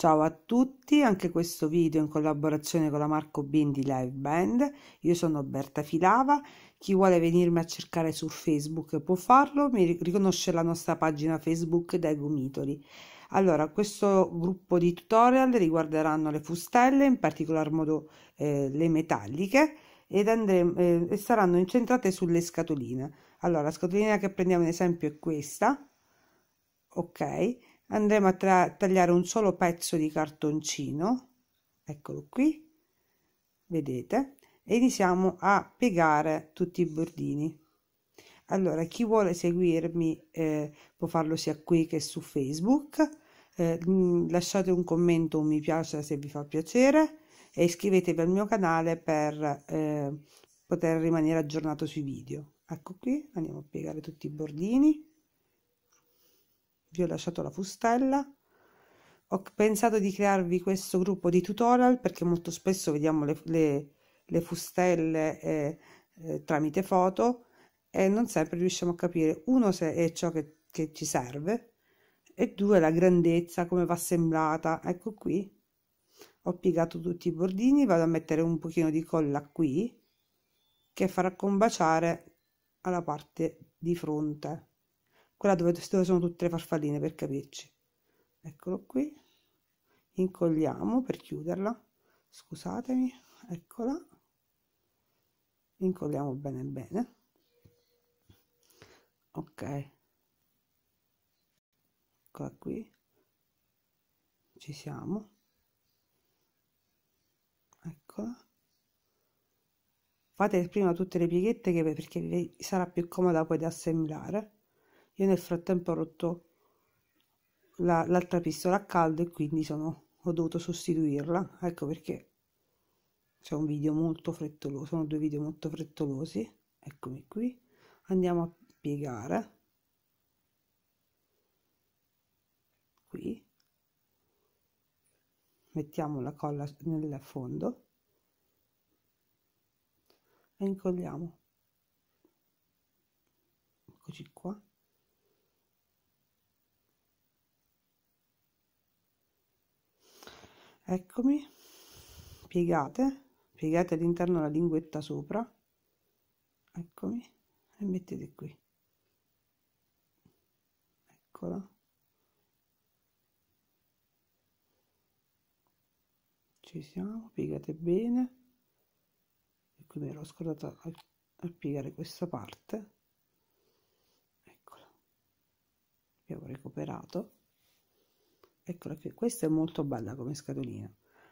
Ciao a tutti, anche questo video in collaborazione con la Marco Bindi Live Band. Io sono Berta Filava. Chi vuole venirmi a cercare su Facebook può farlo, mi riconosce la nostra pagina Facebook dai gomitoli. Allora, questo gruppo di tutorial riguarderanno le fustelle, in particolar modo eh, le metalliche, ed andremo, eh, e saranno incentrate sulle scatoline. Allora, la scatolina che prendiamo in esempio è questa. Ok andremo a tagliare un solo pezzo di cartoncino eccolo qui vedete e iniziamo a piegare tutti i bordini allora chi vuole seguirmi eh, può farlo sia qui che su facebook eh, mm, lasciate un commento un mi piace se vi fa piacere e iscrivetevi al mio canale per eh, poter rimanere aggiornato sui video ecco qui andiamo a piegare tutti i bordini vi ho lasciato la fustella ho pensato di crearvi questo gruppo di tutorial perché molto spesso vediamo le, le, le fustelle eh, eh, tramite foto e non sempre riusciamo a capire uno se è ciò che, che ci serve e due la grandezza come va assemblata. ecco qui ho piegato tutti i bordini vado a mettere un pochino di colla qui che farà combaciare alla parte di fronte quella dove, sono tutte le farfalline per capirci eccolo qui incolliamo per chiuderla scusatemi eccola incolliamo bene bene ok eccola qui ci siamo eccola fate prima tutte le pieghette che, perché vi sarà più comoda poi da assemblare io nel frattempo ho rotto la, l'altra pistola a caldo e quindi sono, ho dovuto sostituirla. Ecco perché c'è un video molto frettoloso, sono due video molto frettolosi. Eccomi qui. Andiamo a piegare. Qui. Mettiamo la colla nel fondo e incolliamo. Eccoci qua. eccomi piegate piegate all'interno la linguetta sopra eccomi e mettete qui eccola ci siamo piegate bene e qui mi ero scordata a, a piegare questa parte eccola abbiamo recuperato Eccola qui, questa è molto bella come scatolina,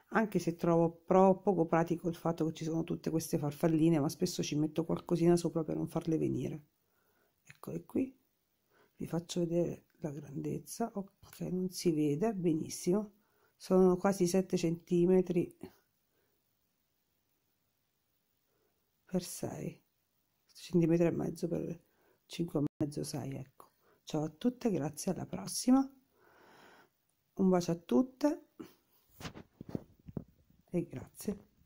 anche se trovo però poco pratico il fatto che ci sono tutte queste farfalline, ma spesso ci metto qualcosina sopra per non farle venire. Eccole qui, vi faccio vedere la grandezza, ok, non si vede benissimo, sono quasi 7 centimetri per 6 centimetri e mezzo per 5 e mezzo 6 ecco ciao a tutte grazie alla prossima un bacio a tutte e grazie